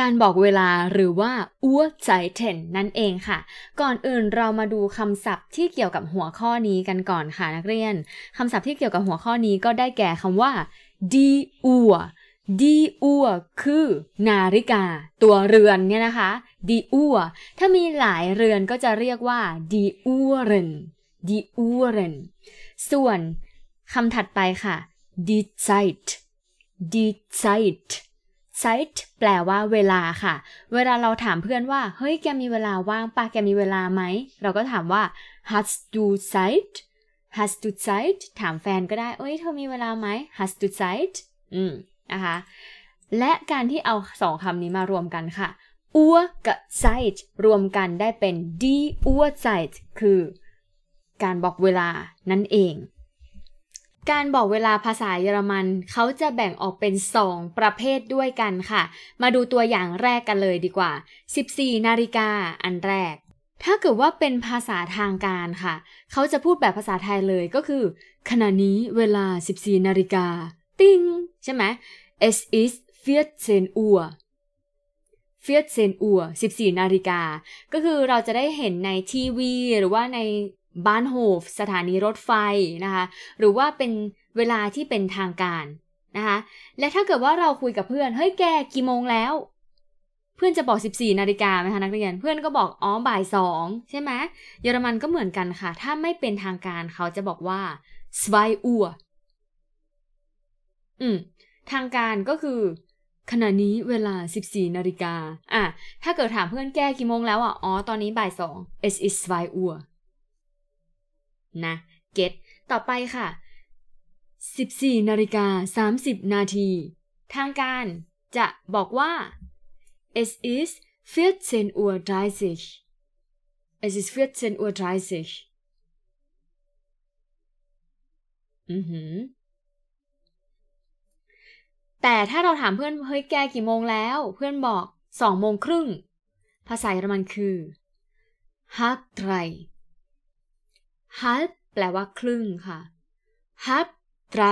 การบอกเวลาหรือว่าอัวใจเทนนั่นเองค่ะ ก่อนอื่นเรามาดูคำศัพท์ที่เกี่ยวกับหัวข้อนี้กันก่อนค่ะนักเรียน คำศัพท์ที่เกี่ยวกับหัวข้อนี้ก็ได้แก่คำว่าดีอัวดีอัวคือ นาฬิกาตัวเรือนเนี่ยนะคะดีอัวถ้ามีหลายเรือนก็จะเรียกว่าดีอัวเรนดีอัวเรนส่วนคำถัดไปค่ะดีไซต์ดีไซต์ Zeit แปลว่าเวลาค่ะ เวลาเราถามเพื่อนว่า เฮ้ยแกมีเวลาว่างปะแกมีเวลาไหม เราก็ถามว่า hast du Zeit hast du Zeit ถามแฟนก็ได้ เอ้ย เธอมีเวลาไหม hast du Zeit อืมนะคะ และการที่เอาสองคำนี้มารวมกันค่ะ อัวกับ Zeit รวมกันได้เป็น die Uhrzeit คือการบอกเวลานั่นเองการบอกเวลาภาษาเยอรมัน เขาจะแบ่งออกเป็น 2 ประเภทด้วยกันค่ะ มาดูตัวอย่างแรกกันเลยดีกว่า 14 นาฬิกาอันแรก ถ้าเกิดว่าเป็นภาษาทางการค่ะ เขาจะพูดแบบภาษาไทยเลยก็คือ ขณะนี้เวลา 14 นาฬิกา ติ้ง ใช่ไหม es ist 14 Uhr 14 Uhr 14 นาฬิกา ก็คือเราจะได้เห็นในทีวีหรือว่าในบ้านโฮฟสถานีรถไฟนะคะหรือว่าเป็นเวลาที่เป็นทางการนะคะและถ้าเกิดว่าเราคุยกับเพื่อน เฮ้ยแกกี่โมงแล้ว เพื่อนจะบอก 14นาฬิกาไหมคะ นักเรียน เพื่อนก็บอกอ๋อบ่ายสองใช่ไหมเยอรมันก็เหมือนกันค่ะ ถ้าไม่เป็นทางการ เขาจะบอกว่าสไวอัวอืมทางการก็คือ ขณะนี้เวลา 14นาฬิกาอ่ะถ้าเกิดถามเพื่อนแก้กี่โมง แล้วอ่ะอ๋อตอนนี้บ่ายสอง i s i s ส zwei Uhr นะเก็ตต่อไปค่ะ 14 นาฬิกา 30 นาทีทางการ จะบอกว่า es ist 14 Uhr 30 es ist 14 Uhr 30อือหือแต่ถ้าเราถามเพื่อนเฮ้ยแกกี่โมงแล้ว เพื่อนบอกสองโมงครึ่ง ภาษาเยอรมันคือฮั d ไ e รฮัลแปลว่าครึ่งค่ะฮัลไตร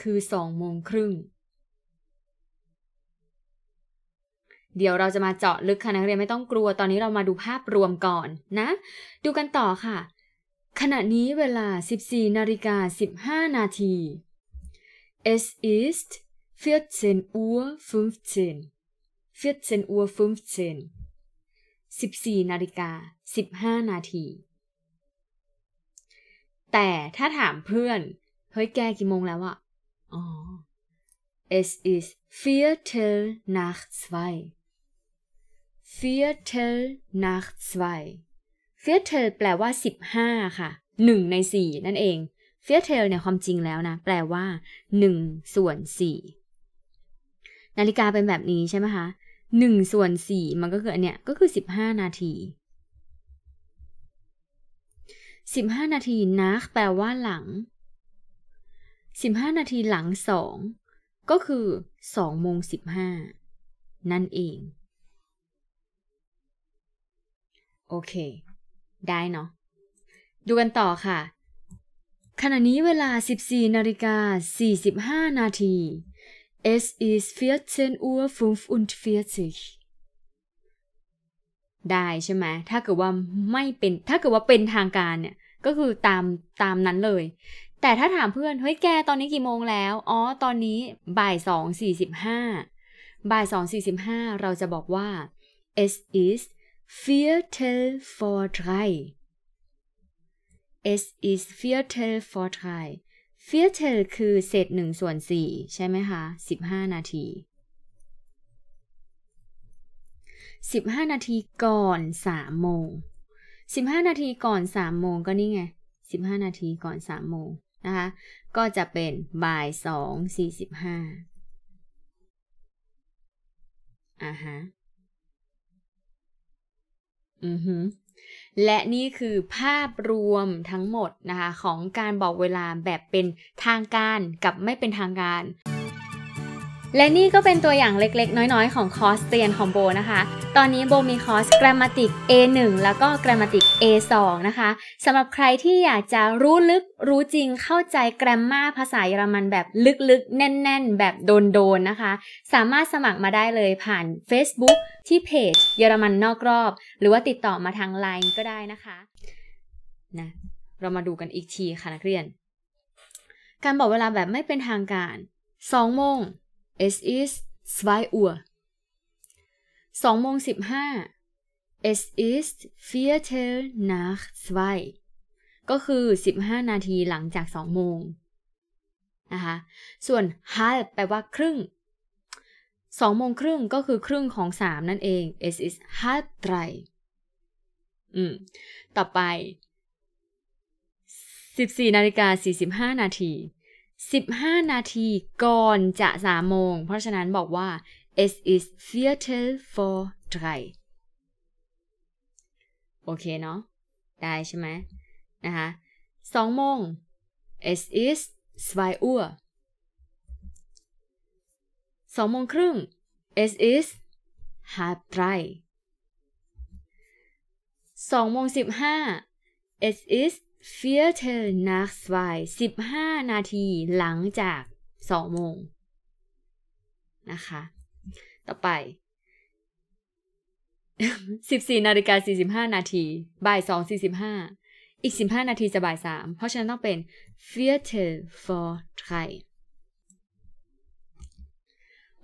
คือสองโมงครึ่ง เดี๋ยวเราจะมาเจาะลึกค่ะนักเรียนไม่ต้องกลัวตอนนี้เรามาดูภาพรวมก่อนนะ ดูกันต่อค่ะ ขณะนี้เวลา 14นาฬิกา15นาที es ist 14 Uhr 15 14 Uhr 15 14นาฬิกา15 นาทีแต่ถ้าถามเพื่อนเฮ้ยแกกี่โมงแล้วอะอ๋อ es ist viertel nach zwei viertel nach zwei viertel แปลว่าสิบห้าค่ะหนึ่งในสี่นั่นเอง v i e r t e l เนี่ยความจริงแล้วนะ แปลว่าหนึ่งส่วนสี่นาฬิกาเป็นแบบนี้ใช่ไหมคะหนึ่งส่วนสี่มันก็คืออันเนี้ยก็คือสิบห้านาที15 นาทีนักแปลว่าหลัง 15 นาทีหลังสองก็คือ2โมง15 นั่นเอง โอเค ได้เนาะดูกันต่อค่ะ ขณะนี้เวลา 14 นาฬิกา45นาที Es ist 14 Uhr 45ได้ใช่ไหม ถ้าเกิดว่าไม่เป็น ถ้าเกิดว่าเป็นทางการเนี่ย ก็คือตาม ตามนั้นเลย แต่ถ้าถามเพื่อน เฮ้ย แก ตอนนี้กี่โมงแล้ว อ๋อ ตอนนี้บ่ายสองสี่สิบห้าบ่ายสองสี่สิบห้า เราจะบอกว่า i s i s f viertel vor drei s i s f viertel vor drei viertel คือเศษหนึ่งส่วนสี่ใช่ไหมคะสิบห้านาที15 นาทีก่อน3โมง15 นาทีก่อน3โมงก็นี่ไง 15 นาทีก่อน3โมงนะคะ ก็จะเป็นบ่าย2 45อ่าฮะ อือฮึและนี่คือภาพรวมทั้งหมดนะคะของการบอกเวลาแบบเป็นทางการกับไม่เป็นทางการและนี่ก็เป็นตัวอย่างเล็กๆ น้อยๆ ของคอร์สเรียนของโบนะคะ ตอนนี้โบมีคอร์ส g r a m m a A1 แล้วก็ g r a m m a A2 นะคะสำหรับใครที่อยากจะรู้ลึกรู้จริงเข้าใจ Grammar ภาษาเยอรมันแบบลึกๆ แน่นๆ แบบโดนๆนะคะ สามารถสมัครมาได้เลยผ่าน Facebook ที่เพจ เยอรมันนอกรอบ หรือว่าติดต่อมาทาง Line ก็ได้นะคะนะเรามาดูกันอีกทีค่ะนักเรียน การบอกเวลาแบบไม่เป็นทางการ2โมง Es ist 2 Uhr. 2โมง15 Es ist Viertel nach 2ก็คือ 15 นาทีหลังจาก2โมงนะคะ ส่วน halb แปลว่าครึ่ง2โมงครึ่งก็คือครึ่งของ 3 นั่นเอง Es ist halb drei อืม ต่อไป 14 นาฬิกา 45 นาที15 นาทีก่อนจะสามโมง เพราะฉะนั้นบอกว่า it ist viertel vor drei โอเคเนาะ ได้ใช่ไหมนะคะสองโมง it ist w e i Uhr สองโมงครึ่ง it i s halb drei สองโมงสิบห้า it i s f i r t e r n a c h w e i 15 นาทีหลังจาก2โมงนะคะ ต่อไป 14 นาฬิกา45 นาทีบ่าย2 45 อีก 15 นาทีจะบ่าย 3 เพราะฉะนั้นต้องเป็น f i r t e ร for 3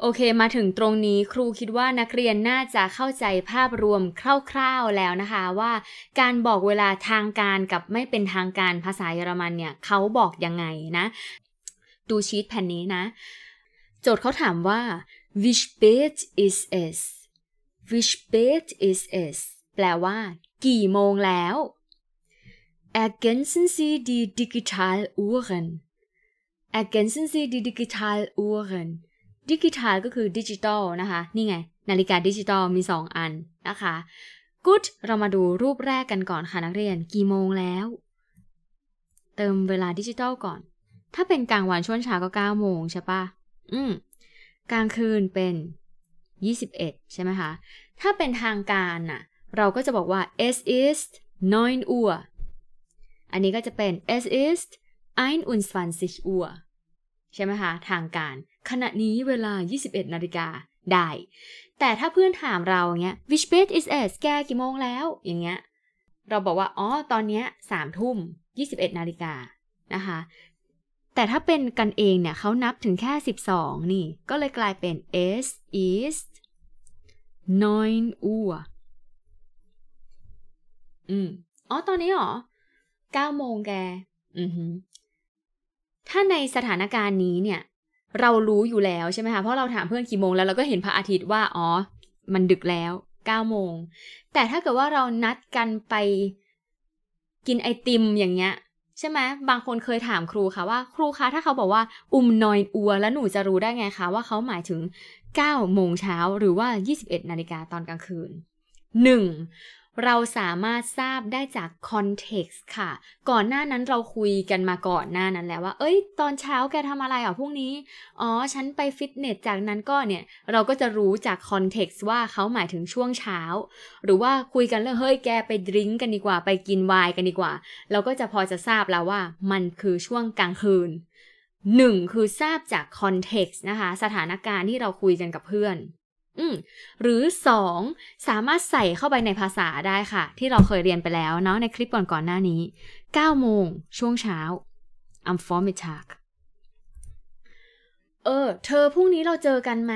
โอเค มาถึงตรงนี้ครูคิดว่านักเรียนน่าจะเข้าใจภาพรวมคร่าวๆแล้วนะคะว่า การบอกเวลาทางการกับไม่เป็นทางการภาษาเยอรมันเนี่ย เขาบอกยังไงนะ ดูชีตแผ่นนี้นะโจทย์เขาถามว่า w i c h p ä t ist es w i c h p ä t ist es แปลว่า กี่โมงแล้ว ergänzen Sie die Digitaluhren ergänzen Sie die Digitaluhren ดิจิทัลก็คือดิจิตอลนะคะ นี่ไง นาฬิกาดิจิตอลมี 2 อัน นะคะกู๊ดเรามาดูรูปแรกกันก่อนค่ะนักเรียนกี่โมงแล้ว เติมเวลาดิจิตอลก่อน ถ้าเป็นกลางวันช่วงเช้าก็9โมงใช่ปะอืมกลางคืนเป็น 21ใช่ไหมคะ ถ้าเป็นทางการน่ะเราก็จะบอกว่า es ist 9 Uhr อันนี้ก็จะเป็น es ist 21 Uhr ใช่ไหมคะ ทางการขณะนี้เวลา 21นาฬิกาได้ แต่ถ้าเพื่อนถามเราอย่างเงี้ย which bed is a t แกกี่โมงแล้ว อย่างเงี้ย เราบอกว่า อ๋อ ตอนเนี้ยสามทุ่ม 21นาฬิกานะคะ แต่ถ้าเป็นกันเองเนี่ย เขานับถึงแค่ 12 นี่ ก็เลยกลายเป็น s is 9 Uhr อืม อ๋อ ตอนนี้หรอ9โมงแกอือถ้าในสถานการณ์นี้เนี่ยเรารู้อยู่แล้วใช่ไหมคะเพราะเราถามเพื่อนกี่โมงแล้วเราก็เห็นพระอาทิตย์ว่าอ๋อ มันดึกแล้วเก้าโมงแต่ถ้าเกิดว่าเรานัดกันไปกินไอติมอย่างเงี้ยใช่ไหมบางคนเคยถามครูค่ะว่า ครูคะถ้าเขาบอกว่า อุมนอยอัว แล้วหนูจะรู้ได้ไงคะว่า เขาหมายถึง9โมงเช้าหรือว่า 21นาฬิกาตอนกลางคืน 1. เราสามารถทราบได้จากคอนเท็กซ์ค่ะ ก่อนหน้านั้นเราคุยกันมาก่อนหน้านั้นแล้วว่า เอ้ย ตอนเช้าแกทำอะไรอ่ะพรุ่งนี้อ๋อฉันไปฟิตเนสจากนั้นก็เนี่ยเราก็จะรู้จากคอนเท็กซ์ว่าเขาหมายถึงช่วงเช้า หรือว่าคุยกันเรื่องเฮ้ยแกไปดื่มกันดีกว่าไปกินไวน์กันดีกว่า เราก็จะพอจะทราบแล้วว่า มันคือช่วงกลางคืนหนึ่งคือทราบจากคอนเท็กซ์นะคะสถานการณ์ที่เราคุยกันกับเพื่อนหรือ 2. สามารถใส่เข้าไปในภาษาได้ค่ะ ที่เราเคยเรียนไปแล้ว เนาะในคลิปก่อนๆหน้านี้ 9 โมงช่วงเช้า i m f o r m i t a g เออเธอพรุ่งนี้เราเจอกันไหม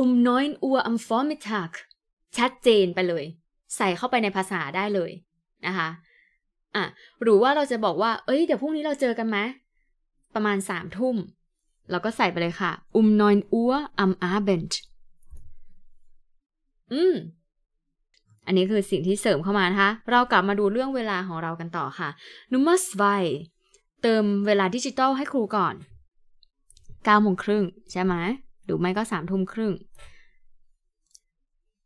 um e Uhr am f o r m i t a g ชัดเจนไปเลย ใส่เข้าไปในภาษาได้เลยนะคะอ่ะหรือว่าเราจะบอกว่า เอ้ยเดี๋ยวพรุ่งนี้เราเจอกันไหมประมาณสามทุ่ม เราก็ใส่ไปเลยค่ะ um 9 Uhr am Abend อืม อันนี้คือสิ่งที่เสริมเข้ามานะคะ เรากลับมาดูเรื่องเวลาของเรากันต่อค่ะ number วเติมเวลาดิจิตอลให้ครูก่อน9โมงครึ่งใช่ไหมหรือไม่ก็สามทุ่มครึ่ง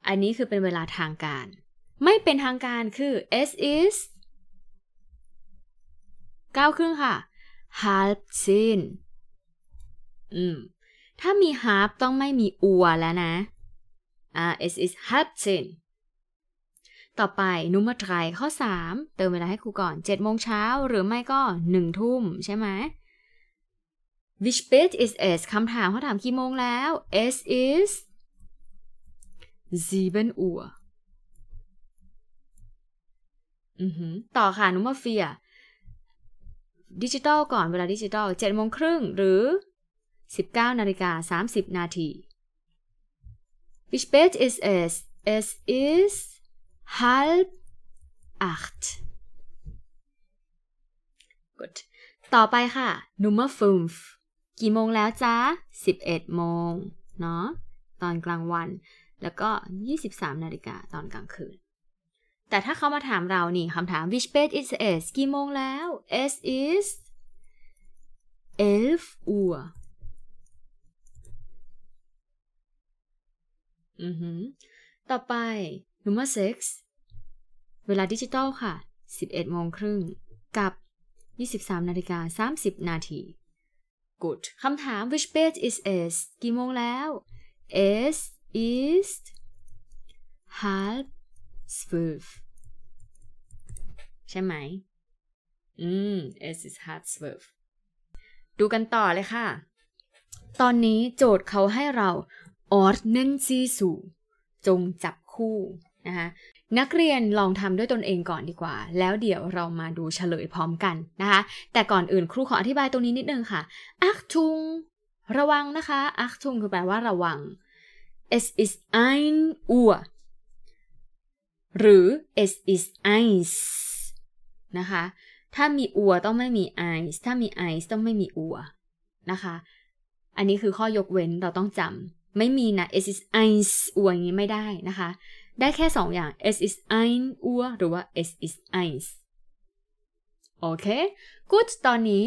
อันนี้คือเป็นเวลาทางการ ไม่เป็นทางการคือ s is 9ครึ่งค่ะ half s ิ n นอืม ถ้ามี half ต้องไม่มีอัวแล้วนะ es ist halb zehn ต่อไปนุมตรายข้อ 3 เติมเวลาให้ครูก่อน 7 โมงเช้า หรือไม่ก็ 1 ทุ่มใช่ไหม Which bit is es คำถามเขาถามกี่โมงแล้ว es ist 7 Uhr ต่อค่ะ นุมเฟียดิจิตอลก่อนเวลาดิจิตอล7โมงครึ่งหรือ 19 นาฬิกา30 นาที Wie spät ist es? Es ist halb acht. Gut. ต่อไปค่ะ n u m m e r f ü n f กี่โมงแล้วจ้า11 โมงเนาะ ตอนกลางวัน แล้วก็ 23 นาฬิกาตอนกลางคืน แต่ถ้าเขามาถามเรานี่คำถาม which bed is it กี่โมงแล้ว s is 11 Uhr อือหือต่อไป number six เวลาดิจิตอลค่ะ 11โมงครึ่ง กับ 23นาฬิกา30นาที good คำถาม which bed is is กี่โมงแล้ว is is half twelve ใช่ไหม อืม is is half twelve ดูกันต่อเลยค่ะ ตอนนี้โจทย์เขาให้เราอสเน้นซีสู่จงจับคู่นะคะนักเรียนลองทำด้วยตนเองก่อนดีกว่า แล้วเดี๋ยวเรามาดูเฉลยพร้อมกันนะคะแต่ก่อนอื่นครูขออธิบายตรงนี้นิดนึงค่ะอักชุงระวังนะคะอักชุงคือแปลว่าระวัง es ist ein Uhr หรือ es ist eins นะคะถ้ามีอัวต้องไม่มีไ i n ์ถ้ามีไ i n ์ต้องไม่มีอัว นะคะ อันนี้คือข้อยกเว้นเราต้องจำไม่มีนะ es ist eins อ้วอย่างนี้ไม่ได้นะคะ ได้แค่สองอย่าง es ist ein Uhr หรือว่า es ist eins โอเค good ตอนนี้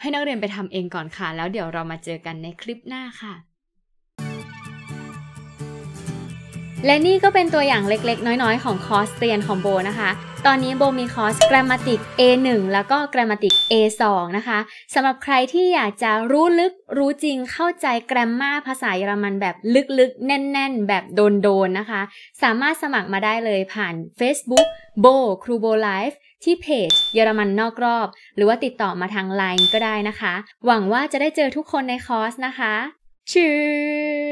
ให้นักเรียนไปทำเองก่อนค่ะ แล้วเดี๋ยวเรามาเจอกันในคลิปหน้าค่ะและนี่ก็เป็นตัวอย่างเล็กๆ น้อยๆของคอร์สเรียนของโบนะคะ ตอนนี้โบมีคอร์ส g r a m m a ติก A1 แล้วก็ g r a m m a ติก A2 นะคะ สำหรับใครที่อยากจะรู้ลึกรู้จริงเข้าใจ Grammar ภาษาเยอรมันแบบลึกๆ แน่นๆ แบบโดนๆ นะคะ สามารถสมัครมาได้เลยผ่าน Facebook โบครูโบไลฟ์ที่เพจเยอรมันนอกรอบ หรือว่าติดต่อมาทาง Line ก็ได้นะคะ หวังว่าจะได้เจอทุกคนในคอร์สนะคะ ชื่อ